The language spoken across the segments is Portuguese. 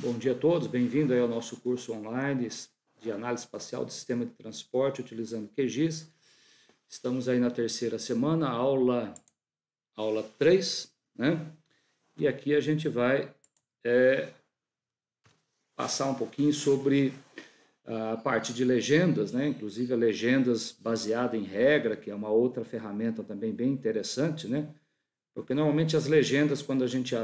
Bom dia a todos, bem-vindo ao nosso curso online de análise espacial do sistema de transporte utilizando QGIS. Estamos aí na terceira semana, aula aula 3, né? E aqui a gente vai é, passar um pouquinho sobre a parte de legendas, né? Inclusive a legendas baseada em regra, que é uma outra ferramenta também bem interessante, né? Porque normalmente as legendas, quando a gente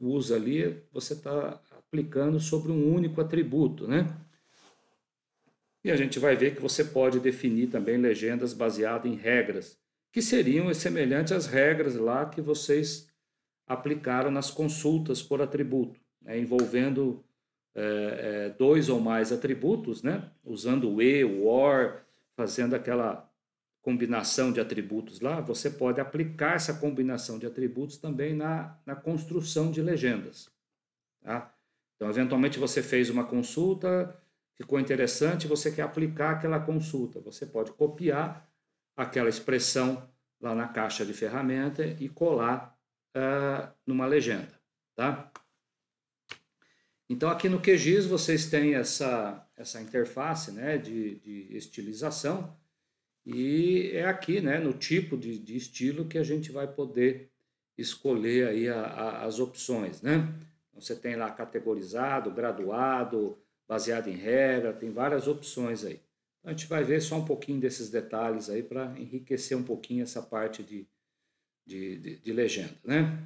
usa ali, você está aplicando sobre um único atributo, né? E a gente vai ver que você pode definir também legendas baseadas em regras, que seriam semelhantes às regras lá que vocês aplicaram nas consultas por atributo, né? envolvendo é, é, dois ou mais atributos, né? usando o E, o OR, fazendo aquela combinação de atributos lá, você pode aplicar essa combinação de atributos também na, na construção de legendas. Tá? Então, eventualmente você fez uma consulta, ficou interessante, você quer aplicar aquela consulta. Você pode copiar aquela expressão lá na caixa de ferramenta e colar uh, numa legenda, tá? Então, aqui no QGIS, vocês têm essa, essa interface né, de, de estilização e é aqui, né, no tipo de, de estilo que a gente vai poder escolher aí a, a, as opções, né? Você tem lá categorizado, graduado, baseado em regra, tem várias opções aí. Então, a gente vai ver só um pouquinho desses detalhes aí para enriquecer um pouquinho essa parte de, de, de, de, legenda, né?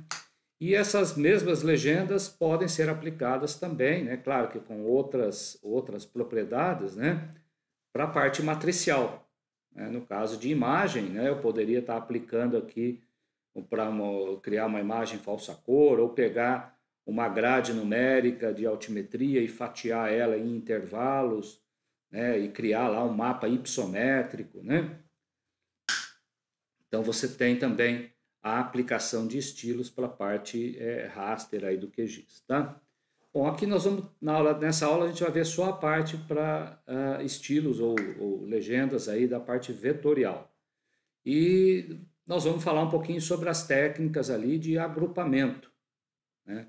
E essas mesmas legendas podem ser aplicadas também, né? Claro que com outras, outras propriedades, né? Para a parte matricial. Né? No caso de imagem, né? Eu poderia estar tá aplicando aqui para criar uma imagem falsa cor ou pegar uma grade numérica de altimetria e fatiar ela em intervalos, né, e criar lá um mapa ipsométrico, né? Então você tem também a aplicação de estilos para a parte é, raster aí do QGIS, tá? Bom, aqui nós vamos, na aula, nessa aula a gente vai ver só a parte para uh, ah, estilos ou, ou, legendas aí da parte vetorial. E nós vamos falar um pouquinho sobre as técnicas ali de agrupamento, né?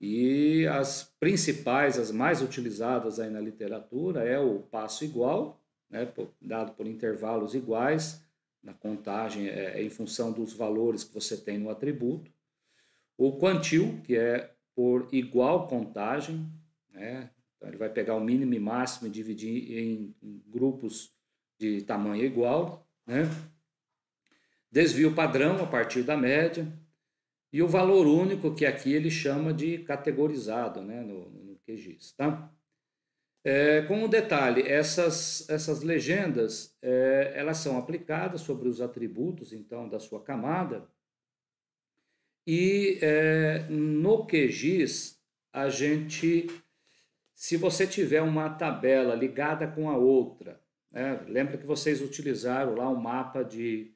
E as principais, as mais utilizadas aí na literatura é o passo igual, né, dado por intervalos iguais, na contagem é, é, em função dos valores que você tem no atributo. O quantil, que é por igual contagem, né, então ele vai pegar o mínimo e máximo e dividir em, grupos de tamanho igual. Né. Desvio padrão a partir da média, e o valor único, que aqui ele chama de categorizado né, no, no QGIS. Tá? É, com um detalhe, essas, essas legendas é, elas são aplicadas sobre os atributos então da sua camada e é, no QGIS a gente, se você tiver uma tabela ligada com a outra, né, lembra que vocês utilizaram lá um mapa de,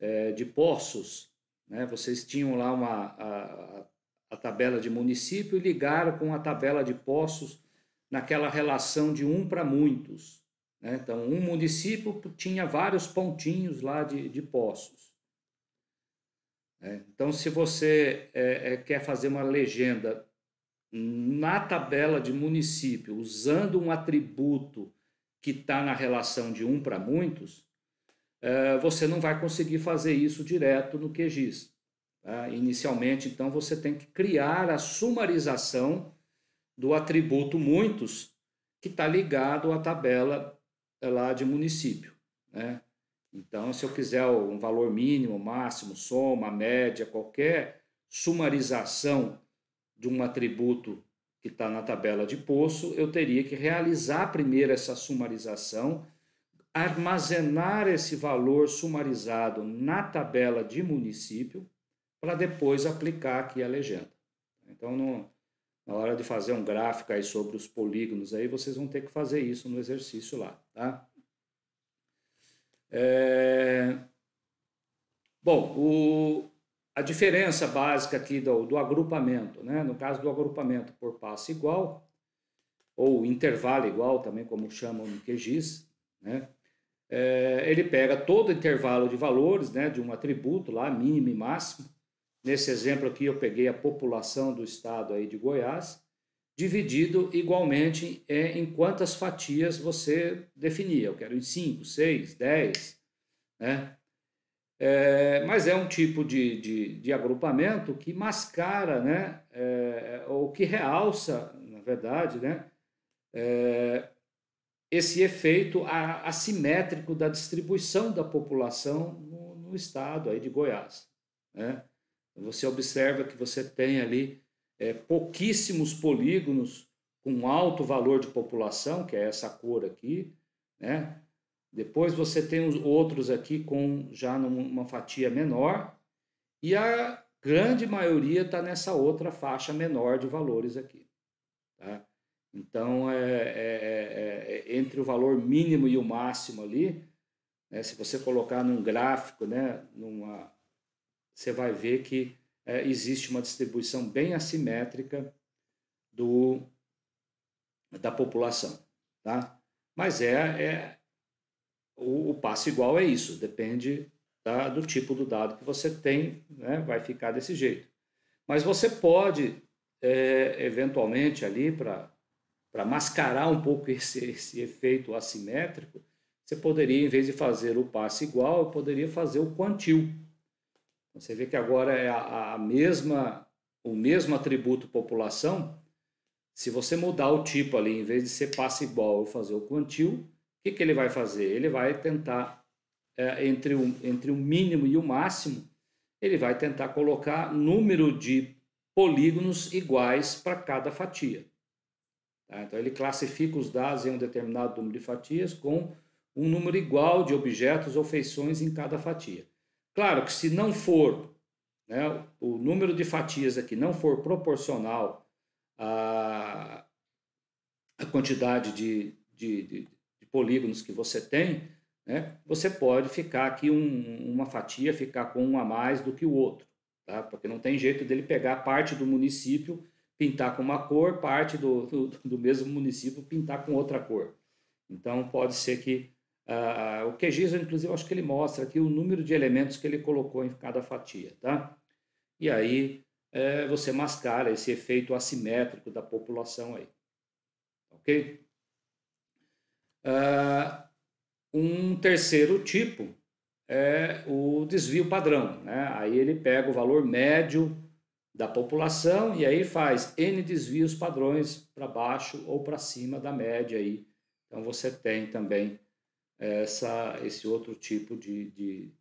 é, de poços né? Vocês tinham lá uma, a, a tabela de município e ligaram com a tabela de poços naquela relação de um para muitos. Né? Então, um município tinha vários pontinhos lá de, de poços. Né? Então, se você é, é, quer fazer uma legenda na tabela de município, usando um atributo que está na relação de um para muitos, eh, você não vai conseguir fazer isso direto no QGIS. Tá? Inicialmente, então, você tem que criar a sumarização do atributo muitos que está ligado à tabela eh, lá de município. Né? Então, se eu quiser um valor mínimo, máximo, soma, média, qualquer sumarização de um atributo que está na tabela de poço, eu teria que realizar primeiro essa sumarização armazenar esse valor sumarizado na tabela de município para depois aplicar aqui a legenda. Então, no, na hora de fazer um gráfico aí sobre os polígonos, aí vocês vão ter que fazer isso no exercício lá, tá? É... Bom, o... a diferença básica aqui do, do agrupamento, né? No caso do agrupamento por passo igual, ou intervalo igual, também como chamam no QGIS, né? é, ele pega todo o intervalo de valores, né, de um atributo lá, mínimo e máximo. Nesse exemplo aqui, eu peguei a população do estado aí de Goiás, dividido igualmente é, em quantas fatias você definia. Eu quero em 5, 6, 10, né? É, mas é um tipo de, de, de agrupamento que mascara, né, é, ou que realça, na verdade, né, é, esse efeito assimétrico da distribuição da população no, no estado aí de Goiás. Né? Você observa que você tem ali é, pouquíssimos polígonos com alto valor de população, que é essa cor aqui, né? Depois você tem os outros aqui com já numa fatia menor e a grande maioria está nessa outra faixa menor de valores aqui. Tá? Então, é, é, é, é, entre o valor mínimo e o máximo ali, né, se você colocar num gráfico, né, numa, você vai ver que é, existe uma distribuição bem assimétrica do, da população. Tá? Mas é, é o, o passo igual é isso, depende da, do tipo do dado que você tem, né, vai ficar desse jeito. Mas você pode, é, eventualmente, ali para para mascarar um pouco esse, esse efeito assimétrico, você poderia, em vez de fazer o passe igual, eu poderia fazer o quantil. Você vê que agora é a, a mesma, o mesmo atributo população. Se você mudar o tipo ali, em vez de ser passe igual eu fazer o quantil, o que, que, ele vai fazer? Ele vai tentar, é, entre, o, entre o mínimo e o máximo, ele vai tentar colocar número de polígonos iguais para cada fatia. Ah, então, ele classifica os dados em um determinado número de fatias com um número igual de objetos ou feições em cada fatia. Claro que se não for, né, o número de fatias aqui não for proporcional à, à quantidade de, de, de, de, polígonos que você tem, né, você pode ficar aqui um, uma fatia ficar com um a mais do que o outro, tá? porque não tem jeito dele pegar parte do município pintar com uma cor, parte do, do, do mesmo município pintar com outra cor. Então, pode ser que uh, o QGIS, inclusive, acho que ele mostra aqui o número de elementos que ele colocou em cada fatia, tá? E aí é, você mascara esse efeito assimétrico da população aí, ok? Uh, um terceiro tipo é o desvio padrão, né? Aí ele pega o valor médio da população e aí faz N desvios padrões para baixo ou para cima da média aí. Então você tem também eh, essa, esse outro tipo de, de,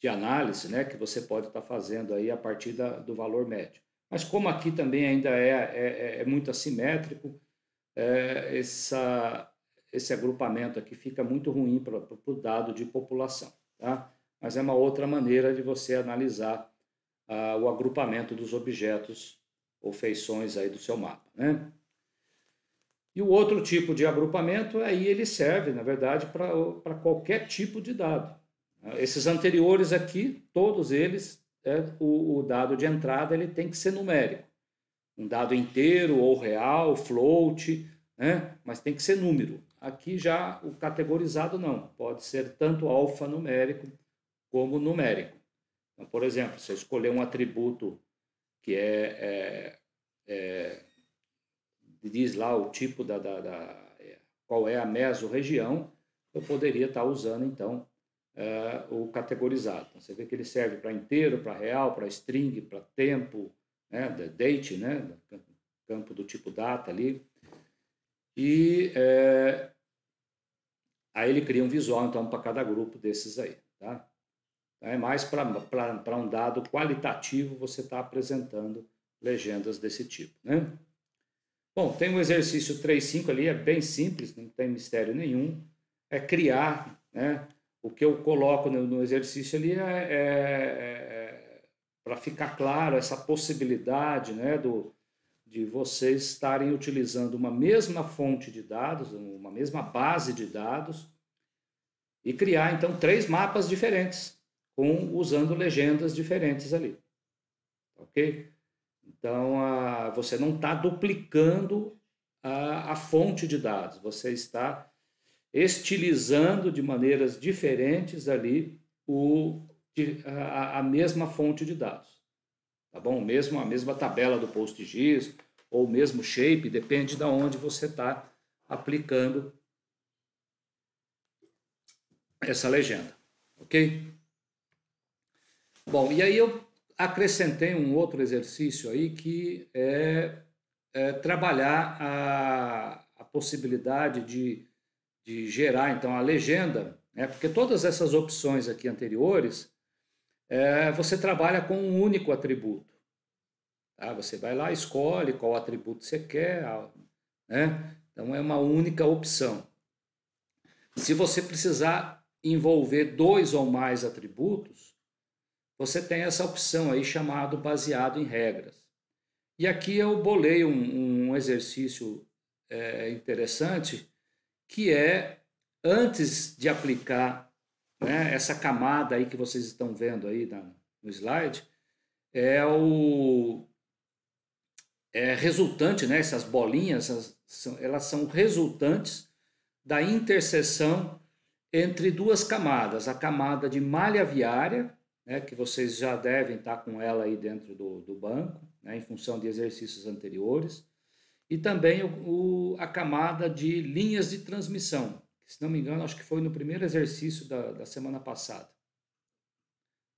de análise né, que você pode estar tá fazendo aí a partir da, do valor médio. Mas como aqui também ainda é, é, é, é muito assimétrico, é, essa, esse agrupamento aqui fica muito ruim para o dado de população. Tá? Mas é uma outra maneira de você analisar ah, o agrupamento dos objetos ou feições aí do seu mapa. Né? E o outro tipo de agrupamento, aí ele serve, na verdade, para qualquer tipo de dado. Esses anteriores aqui, todos eles, é, o, o, dado de entrada ele tem que ser numérico. Um dado inteiro ou real, float, né? mas tem que ser número. Aqui já o categorizado não, pode ser tanto alfanumérico como numérico. Então, por exemplo, se eu escolher um atributo que é, é, é diz lá o tipo da, da, da é, qual é a mesorregião, eu poderia estar tá usando então é, o categorizado. Então, você vê que ele serve para inteiro, para real, para string, para tempo, né, date, né, campo do tipo data ali. E é, aí ele cria um visual então para cada grupo desses aí, tá? né? mas para um dado qualitativo você está apresentando legendas desse tipo. Né? Bom, tem o exercício 3.5 ali, é bem simples, não tem mistério nenhum. É criar, né? O que eu coloco no, no exercício ali é, é, é, é para ficar claro essa possibilidade, né, do, de vocês estarem utilizando uma mesma fonte de dados, uma mesma base de dados, e criar então três mapas diferentes com usando legendas diferentes ali. Ok? Então, a, você não está duplicando a, a fonte de dados, você está estilizando de maneiras diferentes ali o, a, a, mesma fonte de dados. Tá bom? Mesmo a mesma tabela do PostGIS ou mesmo shape, depende de onde você está aplicando essa legenda, ok? Bom, e aí eu acrescentei um outro exercício aí que é, é trabalhar a, a possibilidade de, de gerar então a legenda, né? porque todas essas opções aqui anteriores é, você trabalha com um único atributo. Tá? Você vai lá, escolhe qual atributo você quer, né? então é uma única opção. Se você precisar envolver dois ou mais atributos, você tem essa opção aí chamado baseado em regras. E aqui eu bolei um, um exercício é, interessante que é antes de aplicar né, essa camada aí que vocês estão vendo aí na, no slide é o é resultante, né? Essas bolinhas, essas, são, elas são resultantes da interseção entre duas camadas, a camada de malha viária né, que vocês já devem estar com ela aí dentro do, do banco, né, em função de exercícios anteriores, e também o, o, a camada de linhas de transmissão, que, se não me engano, acho que foi no primeiro exercício da, da semana passada.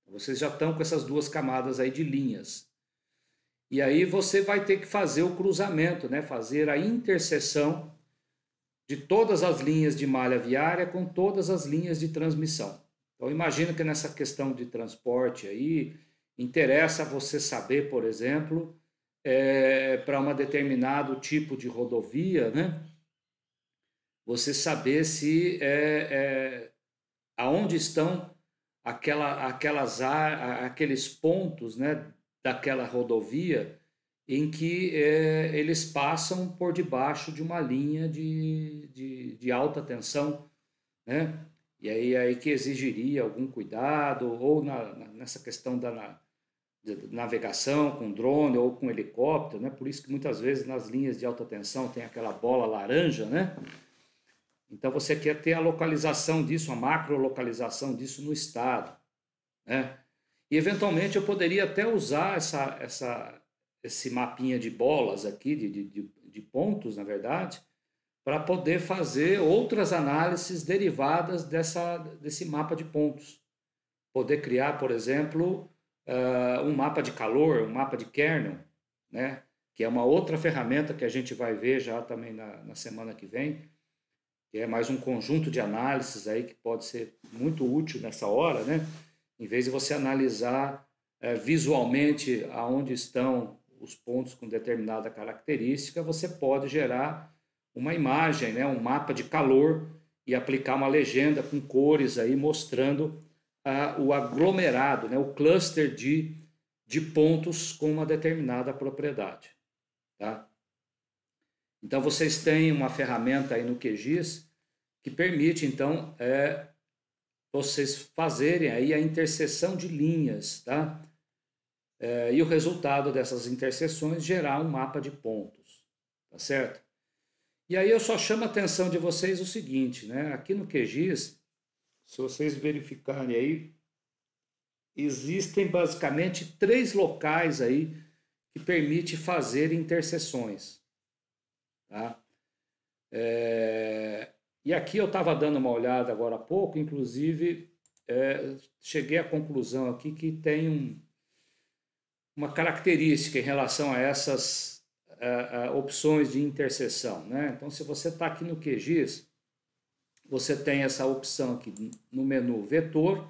Vocês já estão com essas duas camadas aí de linhas. E aí você vai ter que fazer o cruzamento, né, fazer a interseção de todas as linhas de malha viária com todas as linhas de transmissão. Então, imagino que nessa questão de transporte aí, interessa você saber, por exemplo, é, para um determinado tipo de rodovia, né? Você saber se é, é, aonde estão aquela, aquelas aqueles pontos, né, daquela rodovia em que é, eles passam por debaixo de uma linha de, de, de alta tensão, né? E aí, aí que exigiria algum cuidado, ou na, nessa questão da na, navegação com drone ou com helicóptero, né? Por isso que muitas vezes nas linhas de alta tensão tem aquela bola laranja, né? Então você quer ter a localização disso, a macro localização disso no estado, né? E eventualmente eu poderia até usar essa, essa, esse mapinha de bolas aqui, de, de, de pontos, na verdade, para poder fazer outras análises derivadas dessa, desse mapa de pontos. Poder criar, por exemplo, uh, um mapa de calor, um mapa de kernel, né? que é uma outra ferramenta que a gente vai ver já também na, na semana que vem, que é mais um conjunto de análises aí que pode ser muito útil nessa hora, né? em vez de você analisar uh, visualmente aonde estão os pontos com determinada característica, você pode gerar uma imagem, né, um mapa de calor e aplicar uma legenda com cores aí mostrando ah, o aglomerado, né, o cluster de, de pontos com uma determinada propriedade. Tá? Então vocês têm uma ferramenta aí no QGIS que permite então é, vocês fazerem aí a interseção de linhas, tá? É, e o resultado dessas interseções gerar um mapa de pontos, tá certo? E aí eu só chamo a atenção de vocês o seguinte, né? Aqui no QGIS, se vocês verificarem aí, existem basicamente três locais aí que permite fazer interseções, tá? É... E aqui eu estava dando uma olhada agora há pouco, inclusive é, cheguei à conclusão aqui que tem um, uma característica em relação a essas uh, uh, opções de interseção. Né? Então, se você está aqui no QGIS, você tem essa opção aqui no menu vetor,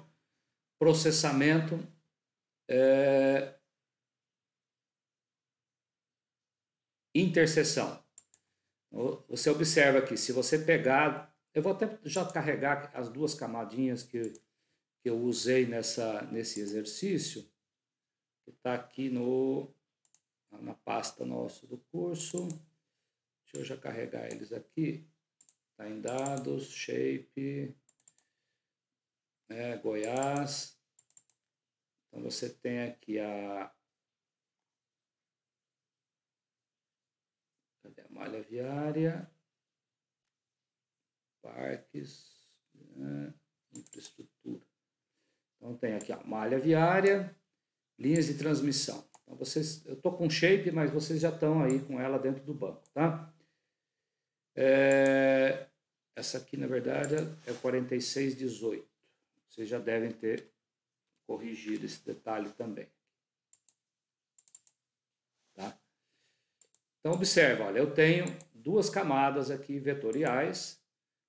processamento, é, interseção. Então, você observa aqui, se você pegar, eu vou até já carregar as duas camadinhas que, que eu usei nessa, nesse exercício, que está aqui no na é pasta nossa do curso. Deixa eu já carregar eles aqui. Está em dados, shape, né, Goiás. Então você tem aqui a. Cadê a malha viária? Parques, né, infraestrutura. Então tem aqui a malha viária, linhas de transmissão. Então, vocês, eu estou com shape, mas vocês já estão aí com ela dentro do banco, tá? É, essa aqui, na verdade, é 4618. Vocês já devem ter corrigido esse detalhe também. Tá? Então, observa, olha, eu tenho duas camadas aqui vetoriais,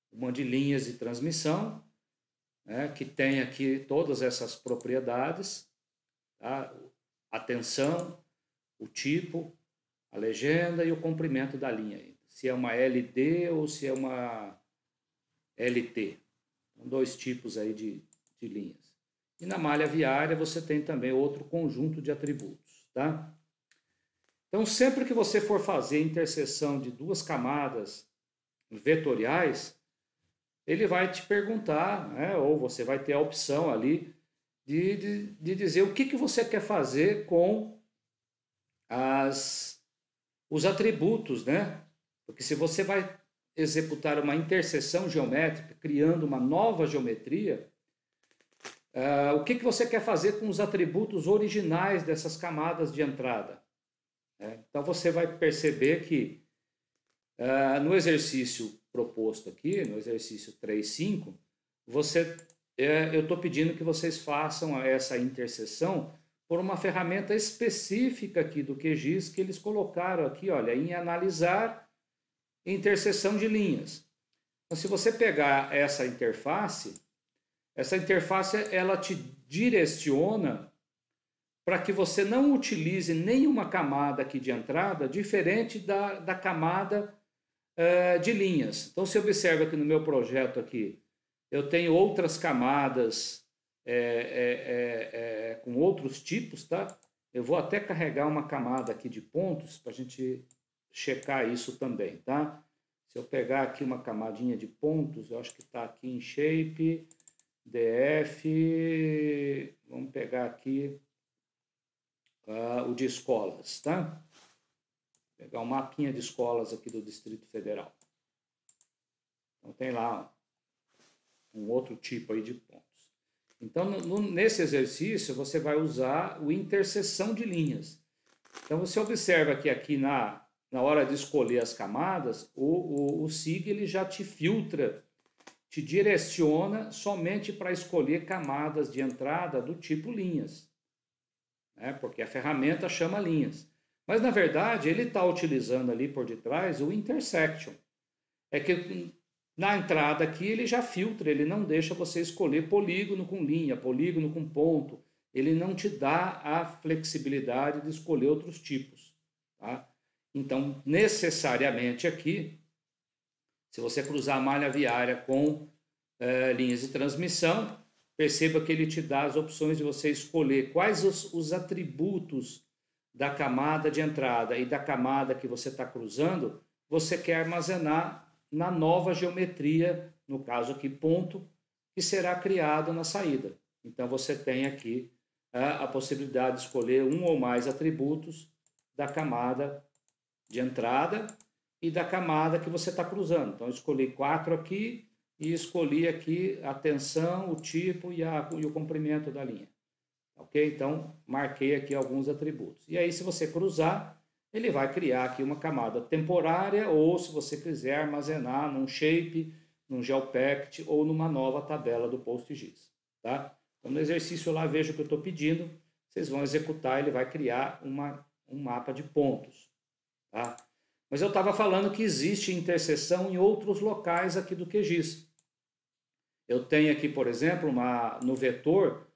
uma de linhas de transmissão, né, que tem aqui todas essas propriedades, tá? a tensão, o tipo, a legenda e o comprimento da linha. Se é uma LD ou se é uma LT. São então, dois tipos aí de, de linhas. E na malha viária você tem também outro conjunto de atributos, tá? Então, sempre que você for fazer a interseção de duas camadas vetoriais, ele vai te perguntar, né, ou você vai ter a opção ali de, de, de dizer o que, que você quer fazer com as, os atributos, né? Porque se você vai executar uma interseção geométrica, criando uma nova geometria, uh, o que, que você quer fazer com os atributos originais dessas camadas de entrada? Né? Então você vai perceber que uh, no exercício proposto aqui, no exercício 3.5, você é, eu estou pedindo que vocês façam essa intercessão por uma ferramenta específica aqui do QGIS que eles colocaram aqui, olha, em analisar interseção de linhas. Então, se você pegar essa interface, essa interface ela te direciona para que você não utilize nenhuma camada aqui de entrada diferente da, da camada uh, de linhas. Então, se observa que no meu projeto aqui, eu tenho outras camadas é, é, é, é, com outros tipos, tá? Eu vou até carregar uma camada aqui de pontos para a gente checar isso também, tá? Se eu pegar aqui uma camadinha de pontos, eu acho que está aqui em shape, df, vamos pegar aqui uh, o de escolas, tá? Vou pegar um mapinha de escolas aqui do Distrito Federal. Então tem lá, ó, um outro tipo aí de pontos. Então, no, nesse exercício, você vai usar o interseção de linhas. Então, você observa que aqui na, na hora de escolher as camadas, o, o, o SIG ele já te filtra, te direciona somente para escolher camadas de entrada do tipo linhas. Né? Porque a ferramenta chama linhas. Mas, na verdade, ele está utilizando ali por detrás o intersection. É que na entrada aqui ele já filtra, ele não deixa você escolher polígono com linha, polígono com ponto. Ele não te dá a flexibilidade de escolher outros tipos. Tá? Então, necessariamente aqui, se você cruzar a malha viária com é, linhas de transmissão, perceba que ele te dá as opções de você escolher quais os, os atributos da camada de entrada e da camada que você está cruzando você quer armazenar na nova geometria, no caso aqui ponto, que será criado na saída. Então você tem aqui a, é, a possibilidade de escolher um ou mais atributos da camada de entrada e da camada que você está cruzando. Então escolhi quatro aqui e escolhi aqui a tensão, o tipo e, a, e o comprimento da linha. Ok? Então marquei aqui alguns atributos. E aí se você cruzar ele vai criar aqui uma camada temporária ou, se você quiser, armazenar num shape, num geopact ou numa nova tabela do PostGIS. Tá? Então, no exercício lá, veja o que eu estou pedindo, vocês vão executar, ele vai criar uma, um mapa de pontos. Tá? Mas eu estava falando que existe interseção em outros locais aqui do QGIS. Eu tenho aqui, por exemplo, uma, no vetor,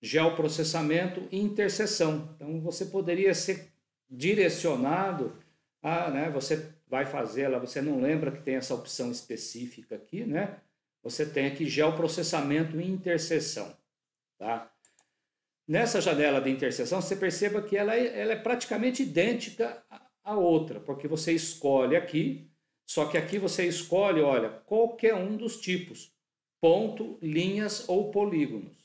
geoprocessamento e interseção. Então, você poderia ser direcionado a, né, você vai fazer ela, você não lembra que tem essa opção específica aqui, né? Você tem aqui geoprocessamento e interseção, tá? Nessa janela de interseção, você perceba que ela é, ela é praticamente idêntica à outra, porque você escolhe aqui, só que aqui você escolhe, olha, qualquer um dos tipos, ponto, linhas ou polígonos,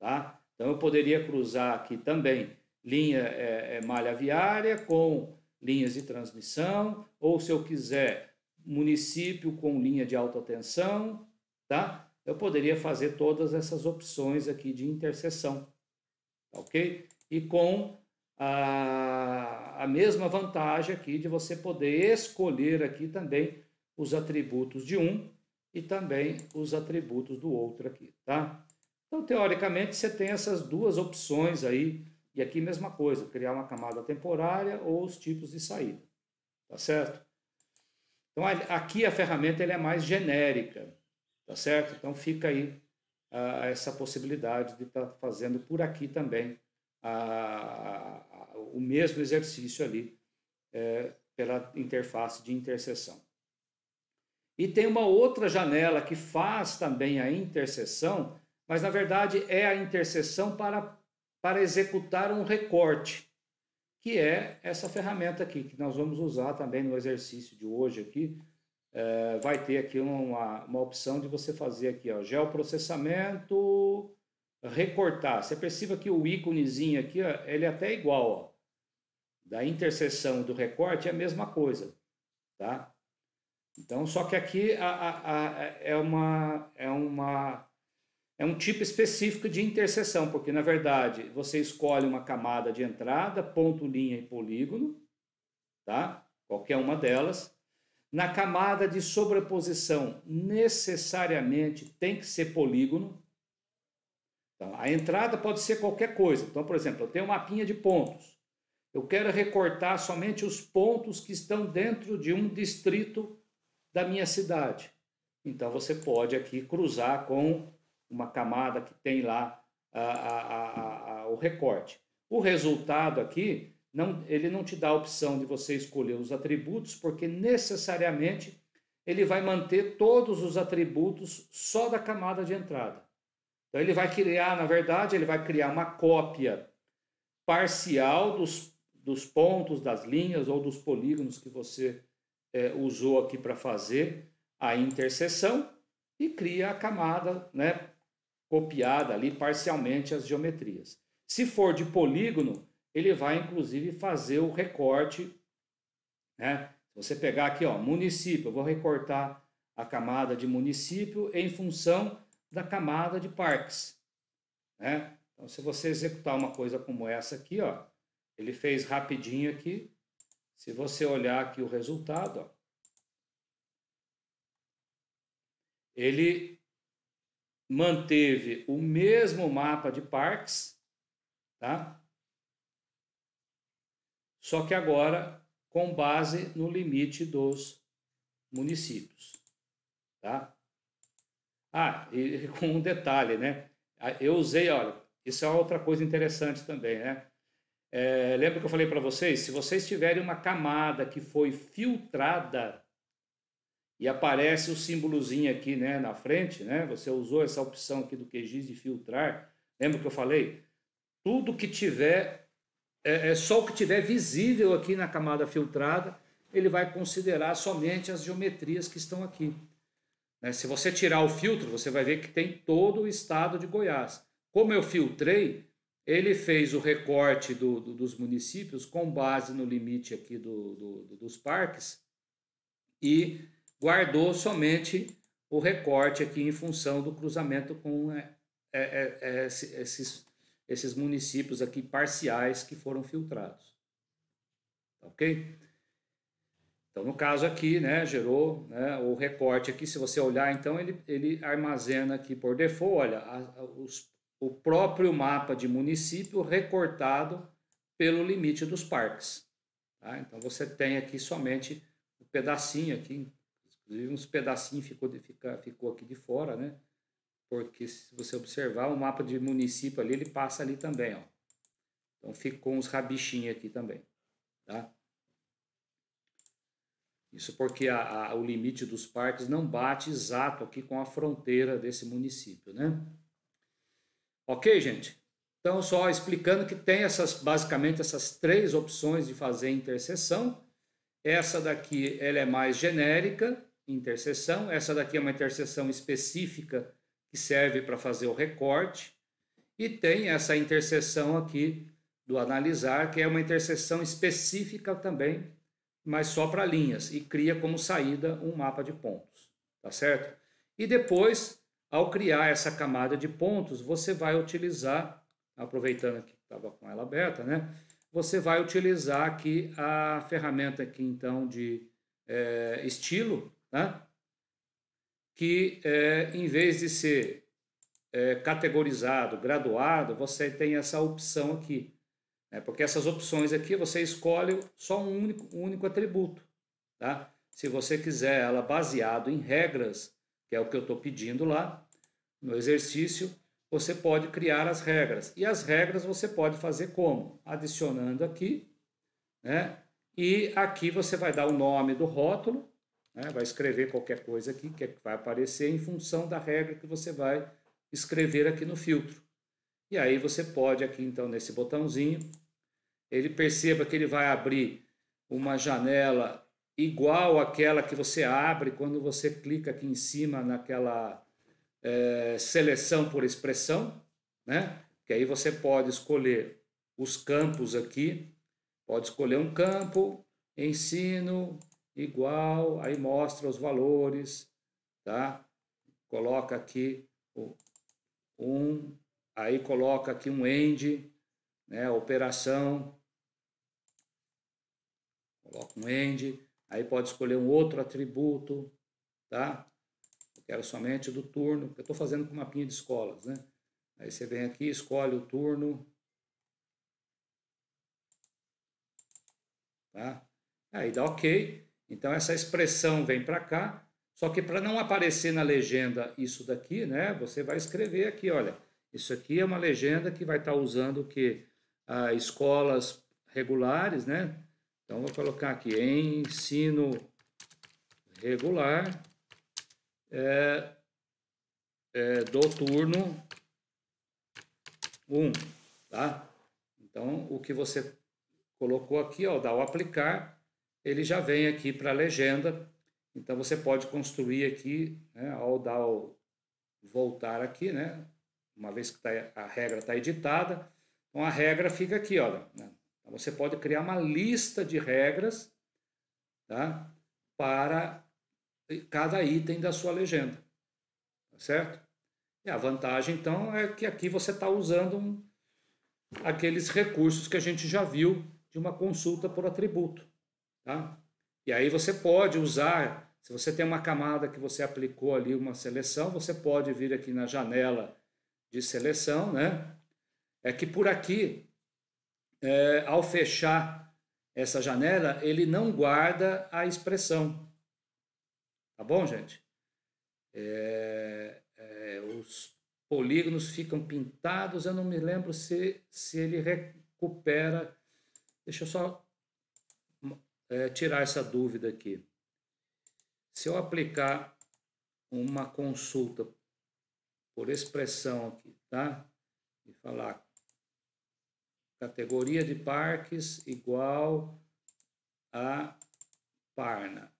tá? Então eu poderia cruzar aqui também linha é, é, malha viária com linhas de transmissão, ou se eu quiser município com linha de alta tensão, tá? Eu poderia fazer todas essas opções aqui de interseção, tá ok? E com a, a mesma vantagem aqui de você poder escolher aqui também os atributos de um e também os atributos do outro aqui, tá? Então, teoricamente, você tem essas duas opções aí e aqui mesma coisa, criar uma camada temporária ou os tipos de saída, tá certo? Então aqui a ferramenta ele é mais genérica, tá certo? Então fica aí essa possibilidade de estar tá fazendo por aqui também ah, o mesmo exercício ali é, pela interface de interseção. E tem uma outra janela que faz também a interseção, mas na verdade é a interseção para para executar um recorte, que é essa ferramenta aqui, que nós vamos usar também no exercício de hoje aqui. É, vai ter aqui uma, uma opção de você fazer aqui, ó, geoprocessamento, recortar. Você perceba que o íconezinho aqui, ó, ele é até igual, ó. Da interseção do recorte é a mesma coisa, tá? Então, só que aqui a, a, a, é, uma, é uma é um tipo específico de interseção, porque na verdade você escolhe uma camada de entrada, ponto, linha e polígono, tá? Qualquer uma delas. Na camada de sobreposição, necessariamente tem que ser polígono. Então, a entrada pode ser qualquer coisa. Então, por exemplo, eu tenho um mapinha de pontos. Eu quero recortar somente os pontos que estão dentro de um distrito da minha cidade. Então, você pode aqui cruzar com uma camada que tem lá a, a, a, o recorte. O resultado aqui, não, ele não te dá a opção de você escolher os atributos, porque necessariamente ele vai manter todos os atributos só da camada de entrada. Então ele vai criar, na verdade, ele vai criar uma cópia parcial dos, dos pontos, das linhas ou dos polígonos que você é, usou aqui para fazer a interseção e cria a camada né, copiada ali parcialmente as geometrias. Se for de polígono, ele vai inclusive fazer o recorte, né? Se você pegar aqui, ó, município, eu vou recortar a camada de município em função da camada de parques, né? Então, se você executar uma coisa como essa aqui, ó, ele fez rapidinho aqui. Se você olhar aqui o resultado, ó, ele manteve o mesmo mapa de parques, tá? Só que agora com base no limite dos municípios, tá? Ah, e com um detalhe, né? Ah, eu usei, olha, isso é outra coisa interessante também, né? É, lembra que eu falei para vocês? Se vocês tiverem uma camada que foi filtrada e aparece o símbolozinho aqui né, na frente, né? Você usou essa opção aqui do QGIS de filtrar. Lembra que eu falei? Tudo que tiver, é, é, só o que tiver visível aqui na camada filtrada, ele vai considerar somente as geometrias que estão aqui. Né? Se você tirar o filtro, você vai ver que tem todo o estado de Goiás. Como eu filtrei, ele fez o recorte do, do, dos municípios com base no limite aqui do, dos parques e guardou somente o recorte aqui em função do cruzamento com é, é, é, é esses, esses municípios aqui parciais que foram filtrados. Tá ok? Então, no caso aqui, né, gerou né, o recorte aqui. Se você olhar, então, ele, ele armazena aqui por default, olha, a, a, os, o próprio mapa de município recortado pelo limite dos parques. Tá? Então, você tem aqui somente o um pedacinho aqui, Inclusive, uns pedacinhos ficou, de, fica, ficou aqui de fora, né? Porque se você observar, o mapa de município ali, ele passa ali também, ó. Então, ficou uns rabichinhos aqui também, tá? Isso porque a, a, o limite dos parques não bate exato aqui com a fronteira desse município, né? Ok, gente? Então, só explicando que tem essas, basicamente essas três opções de fazer interseção. Essa daqui ela é mais genérica, interseção. Essa daqui é uma interseção específica que serve para fazer o recorte. E tem essa interseção aqui do analisar, que é uma interseção específica também, mas só para linhas, e cria como saída um mapa de pontos, tá certo? E depois, ao criar essa camada de pontos, você vai utilizar, aproveitando que estava com ela aberta, né? Você vai utilizar aqui a ferramenta aqui, então, de é, estilo, né? que é, em vez de ser é, categorizado, graduado, você tem essa opção aqui. Né? Porque essas opções aqui você escolhe só um único, um único atributo. Tá? Se você quiser ela baseado em regras, que é o que eu estou pedindo lá no exercício, você pode criar as regras. E as regras você pode fazer como? Adicionando aqui, né? E aqui você vai dar o nome do rótulo, né? vai escrever qualquer coisa aqui que é, vai aparecer em função da regra que você vai escrever aqui no filtro. E aí você pode aqui então nesse botãozinho, ele perceba que ele vai abrir uma janela igual àquela que você abre quando você clica aqui em cima naquela é, seleção por expressão, né? Que aí você pode escolher os campos aqui, pode escolher um campo, ensino, igual, aí mostra os valores, tá? Coloca aqui o um, aí coloca aqui um end, né? Operação, coloca um end, aí pode escolher um outro atributo, tá? Eu quero somente do turno, eu estou fazendo com mapinha de escolas, né? Aí você vem aqui, escolhe o turno, tá? Aí dá ok, então, essa expressão vem para cá, só que para não aparecer na legenda isso daqui, né, você vai escrever aqui, olha, isso aqui é uma legenda que vai estar tá usando o quê? Ah, escolas regulares, né? Então, vou colocar aqui, ensino regular é, é, do turno 1, tá? Então, o que você colocou aqui, ó, dá o aplicar, ele já vem aqui para a legenda. Então você pode construir aqui, né, ao dar o voltar aqui, né, uma vez que tá, a regra está editada, então a regra fica aqui, olha. Né? Então, você pode criar uma lista de regras tá, para cada item da sua legenda, tá certo? E a vantagem, então, é que aqui você está usando um, aqueles recursos que a gente já viu de uma consulta por atributo. Tá? E aí você pode usar, se você tem uma camada que você aplicou ali uma seleção, você pode vir aqui na janela de seleção, né? É que por aqui, é, ao fechar essa janela, ele não guarda a expressão. Tá bom, gente? É, é, os polígonos ficam pintados, eu não me lembro se, se ele recupera. Deixa eu só é, tirar essa dúvida aqui. Se eu aplicar uma consulta por expressão aqui, tá? E falar categoria de parques igual a Parna.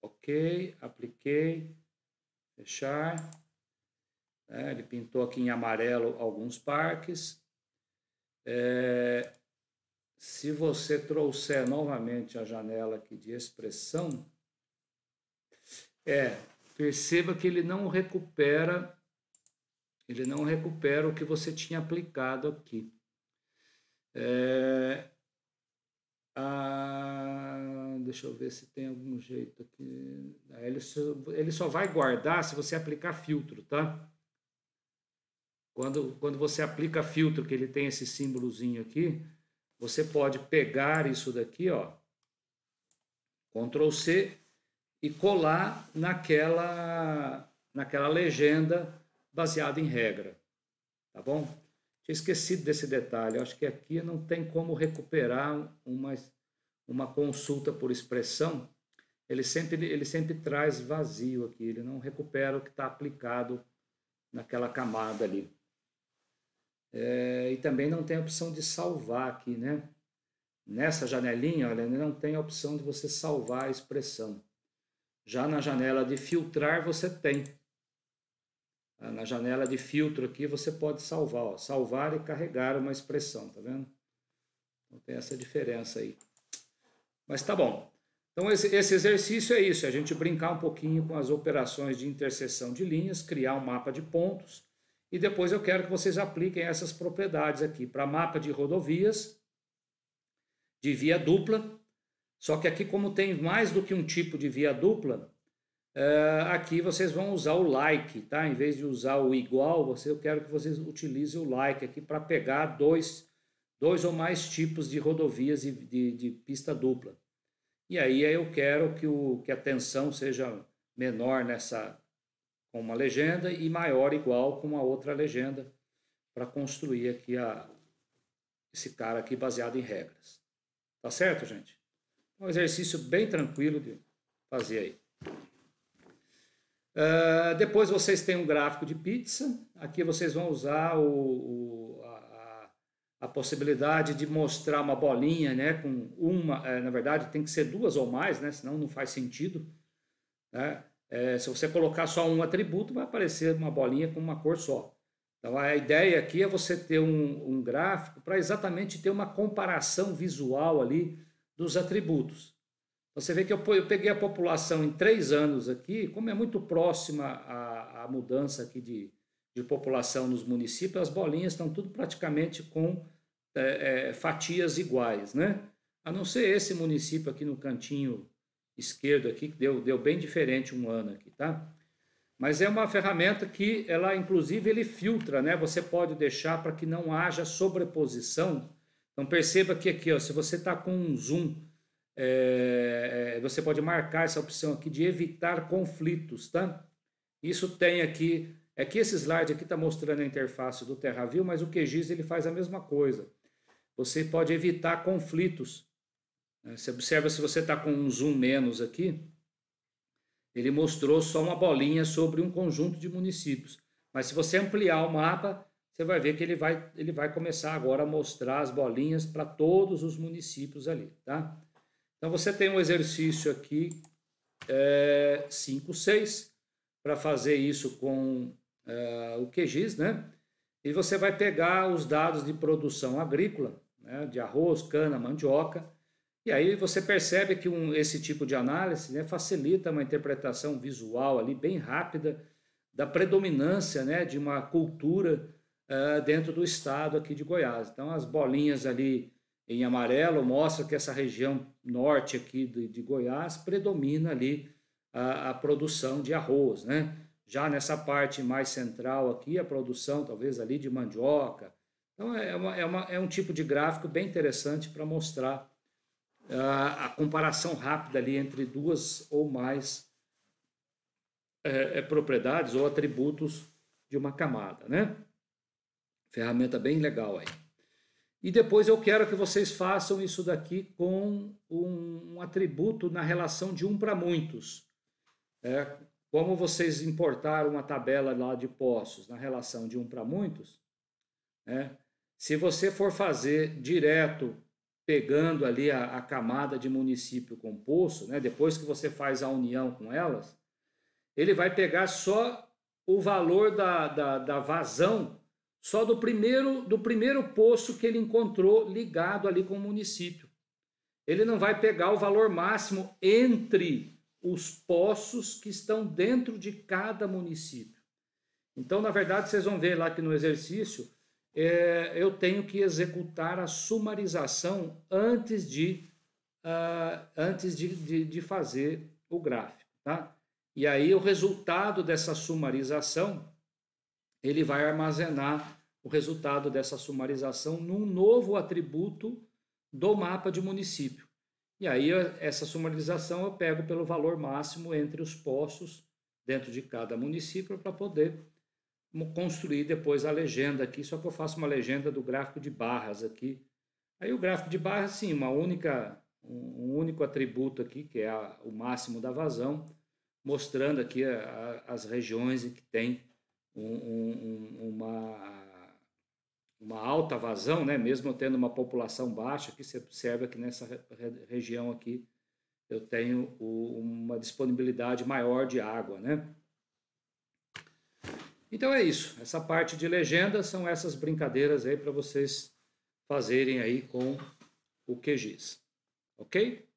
Ok, apliquei, fechar. É, ele pintou aqui em amarelo alguns parques. É, se você trouxer novamente a janela aqui de expressão, é, perceba que ele não recupera, ele não recupera o que você tinha aplicado aqui. É, a, deixa eu ver se tem algum jeito aqui. Ah, ele só, ele só vai guardar se você aplicar filtro, tá? Quando, quando você aplica filtro, que ele tem esse símbolozinho aqui, você pode pegar isso daqui, ó, Ctrl C e colar naquela naquela legenda baseada em regra, tá bom? Tinha esquecido desse detalhe. Eu acho que aqui não tem como recuperar uma uma consulta por expressão. Ele sempre ele sempre traz vazio aqui. Ele não recupera o que está aplicado naquela camada ali. É, e também não tem a opção de salvar aqui, né? Nessa janelinha, olha, não tem a opção de você salvar a expressão. Já na janela de filtrar, você tem. Ah, na janela de filtro aqui, você pode salvar. Ó, salvar e carregar uma expressão, tá vendo? Então tem essa diferença aí. Mas tá bom. Então esse, esse exercício é isso, é a gente brincar um pouquinho com as operações de interseção de linhas, criar um mapa de pontos e depois eu quero que vocês apliquem essas propriedades aqui para mapa de rodovias, de via dupla. Só que aqui, como tem mais do que um tipo de via dupla, é, aqui vocês vão usar o like, tá? Em vez de usar o igual, você, eu quero que vocês utilizem o like aqui para pegar dois, dois ou mais tipos de rodovias de, de, de, pista dupla. E aí eu quero que, o, que a tensão seja menor nessa, com uma legenda e maior igual com a outra legenda para construir aqui a, esse cara aqui baseado em regras. Tá certo, gente? Um exercício bem tranquilo de fazer aí. Uh, depois vocês têm um gráfico de pizza. Aqui vocês vão usar o, o, a, a, possibilidade de mostrar uma bolinha, né? Com uma, eh, na verdade, tem que ser duas ou mais, né? Senão não faz sentido. Né? É, se você colocar só um atributo, vai aparecer uma bolinha com uma cor só. Então, a ideia aqui é você ter um, um gráfico para exatamente ter uma comparação visual ali dos atributos. Então, você vê que eu, peguei a população em três anos aqui, como é muito próxima a, a mudança aqui de, de população nos municípios, as bolinhas estão tudo praticamente com é, é, fatias iguais, né? A não ser esse município aqui no cantinho esquerdo aqui, que deu, deu bem diferente um ano aqui, tá? Mas é uma ferramenta que ela, inclusive, ele filtra, né? Você pode deixar para que não haja sobreposição. Então perceba que aqui, ó, se você está com um zoom, é, é, você pode marcar essa opção aqui de evitar conflitos, tá? Isso tem aqui, é que esse slide aqui está mostrando a interface do TerraView, mas o QGIS ele faz a mesma coisa. Você pode evitar conflitos. Né, você observa se você está com um zoom menos aqui, ele mostrou só uma bolinha sobre um conjunto de municípios. Mas se você ampliar o mapa, você vai ver que ele vai, ele vai começar agora a mostrar as bolinhas para todos os municípios ali, tá? Então você tem um exercício aqui 5, é, 6, para fazer isso com é, o QGIS, né? E você vai pegar os dados de produção agrícola, né, de arroz, cana, mandioca, e aí você percebe que um, esse tipo de análise né, facilita uma interpretação visual ali bem rápida da predominância né, de uma cultura uh, dentro do estado aqui de Goiás. Então as bolinhas ali em amarelo mostra que essa região norte aqui de, de Goiás predomina ali a, a, produção de arroz, né? Já nessa parte mais central aqui, a produção talvez ali de mandioca. Então é, é uma, é, uma, é um tipo de gráfico bem interessante para mostrar ah, a, comparação rápida ali entre duas ou mais é, é, propriedades ou atributos de uma camada, né? Ferramenta bem legal aí. E depois eu quero que vocês façam isso daqui com um, um atributo na relação de um para muitos. É, como vocês importaram uma tabela lá de poços na relação de um para muitos, né? se você for fazer direto pegando ali a, a camada de município composto, né, depois que você faz a união com elas, ele vai pegar só o valor da, da, da vazão só do primeiro do primeiro poço que ele encontrou ligado ali com o município. Ele não vai pegar o valor máximo entre os poços que estão dentro de cada município. Então, na verdade, vocês vão ver lá que no exercício é, eu tenho que executar a sumarização antes de, uh, antes de, de, de, fazer o gráfico. Tá? E aí o resultado dessa sumarização, ele vai armazenar o resultado dessa sumarização num novo atributo do mapa de município. E aí essa sumarização eu pego pelo valor máximo entre os postos dentro de cada município para poder construir depois a legenda aqui, só que eu faço uma legenda do gráfico de barras aqui. Aí o gráfico de barras, sim, uma única, um único atributo aqui, que é a, o máximo da vazão, mostrando aqui a, a, as regiões em que tem um, um, uma, uma alta vazão, né? mesmo tendo uma população baixa, que você observa que nessa re, região aqui eu tenho o, uma disponibilidade maior de água, né? Então é isso. Essa parte de legenda são essas brincadeiras aí para vocês fazerem aí com o QGIS. Ok?